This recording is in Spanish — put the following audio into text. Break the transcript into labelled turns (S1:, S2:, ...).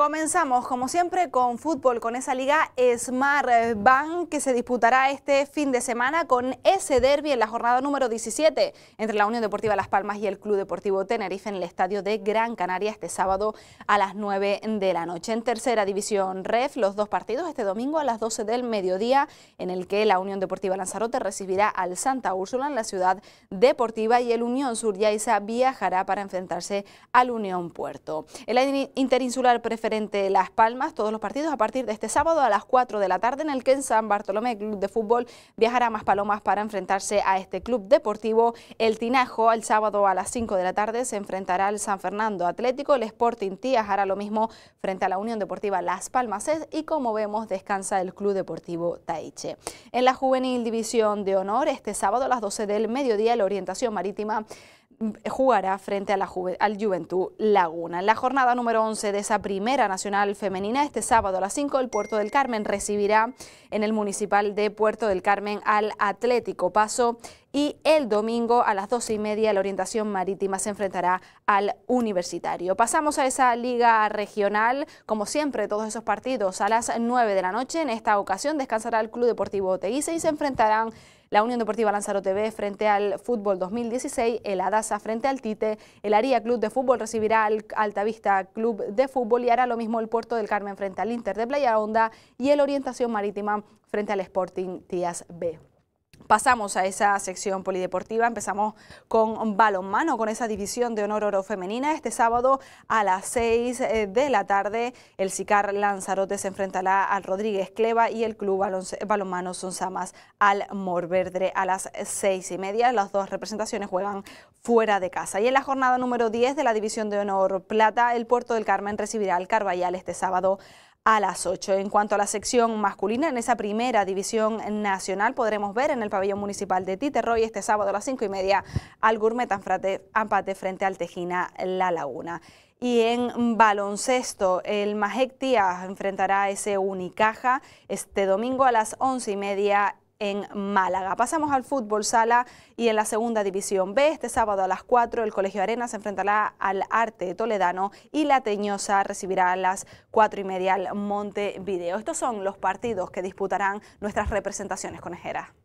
S1: Comenzamos, como siempre, con fútbol, con esa liga Smart Bank que se disputará este fin de semana con ese derby en la jornada número 17 entre la Unión Deportiva Las Palmas y el Club Deportivo Tenerife en el estadio de Gran Canaria este sábado a las 9 de la noche. En tercera división REF, los dos partidos este domingo a las 12 del mediodía, en el que la Unión Deportiva Lanzarote recibirá al Santa Úrsula en la ciudad deportiva y el Unión Sur Yaisa viajará para enfrentarse al Unión Puerto. El interinsular prefer frente Las Palmas, todos los partidos a partir de este sábado a las 4 de la tarde en el que en San Bartolomé Club de Fútbol viajará más Palomas para enfrentarse a este club deportivo. El Tinajo el sábado a las 5 de la tarde se enfrentará al San Fernando Atlético, el Sporting Tías hará lo mismo frente a la Unión Deportiva Las Palmas y como vemos descansa el Club Deportivo Taiche. En la Juvenil División de Honor este sábado a las 12 del mediodía la orientación marítima jugará frente a la al Juventud Laguna. En la jornada número 11 de esa primera nacional femenina, este sábado a las 5, el Puerto del Carmen recibirá en el municipal de Puerto del Carmen al Atlético. Paso y el domingo a las 12 y media la orientación marítima se enfrentará al universitario. Pasamos a esa liga regional, como siempre todos esos partidos a las 9 de la noche, en esta ocasión descansará el Club Deportivo Teise y se enfrentarán la Unión Deportiva Lanzaro TV frente al Fútbol 2016, el Adasa frente al Tite, el Aria Club de Fútbol recibirá al Altavista Club de Fútbol y hará lo mismo el Puerto del Carmen frente al Inter de Playa Onda y el Orientación Marítima frente al Sporting Tías B. Pasamos a esa sección polideportiva, empezamos con balonmano, con esa división de honor oro femenina. Este sábado a las 6 eh, de la tarde, el SICAR Lanzarote se enfrentará al Rodríguez Cleva y el Club Balonmano Sonsamas al Morverdre a las seis y media. Las dos representaciones juegan fuera de casa. Y en la jornada número 10 de la división de honor plata, el Puerto del Carmen recibirá al Carvallal este sábado a las 8. En cuanto a la sección masculina, en esa primera división nacional podremos ver en el pabellón municipal de Titerroy este sábado a las 5 y media al Gourmet Ampate frente al Tejina La Laguna. Y en baloncesto, el Majek enfrentará a ese Unicaja este domingo a las 11 y media en Málaga. Pasamos al fútbol sala y en la segunda división B. Este sábado a las 4 el Colegio Arena se enfrentará al Arte Toledano y la Teñosa recibirá a las cuatro y media al Montevideo. Estos son los partidos que disputarán nuestras representaciones conejeras.